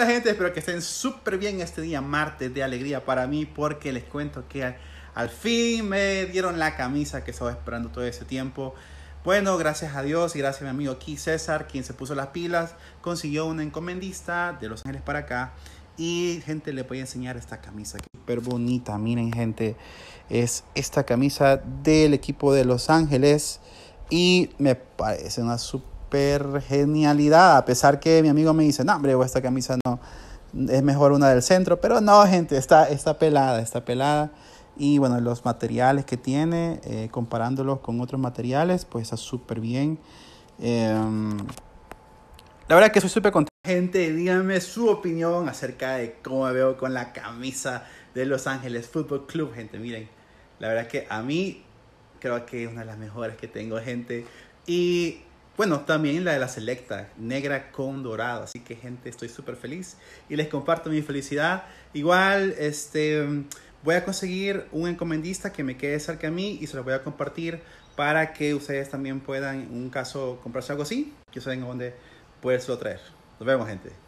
Hola gente, espero que estén súper bien este día martes de alegría para mí porque les cuento que al, fin me dieron la camisa que estaba esperando todo ese tiempo. Bueno, gracias a Dios y gracias a mi amigo aquí César, quien se puso las pilas, consiguió una encomendista de Los Ángeles para acá. Y gente, le voy a enseñar esta camisa que súper bonita. Miren gente, es esta camisa del equipo de Los Ángeles y me parece una súper genialidad, a pesar que mi amigo me dice, no, hombre, esta camisa no, es mejor una del centro, pero no, gente, está, está pelada, está pelada. Y bueno, los materiales que tiene, eh, comparándolos con otros materiales, pues está súper bien. Em, la verdad que soy súper contento. Gente, díganme su opinión acerca de cómo me veo con la camisa de Los Ángeles Fútbol Club, gente. Miren, la verdad que a mí creo que es una de las mejores que tengo, gente. Y bueno, también la de la selecta, negra con dorado. Así que gente, estoy súper feliz y les comparto mi felicidad. Igual, este, voy a conseguir un encomendista que me quede cerca a mí y se lo voy a compartir para que ustedes también puedan, en un caso, comprarse algo así. Que saben a dónde poderse lo traer. Nos vemos, gente.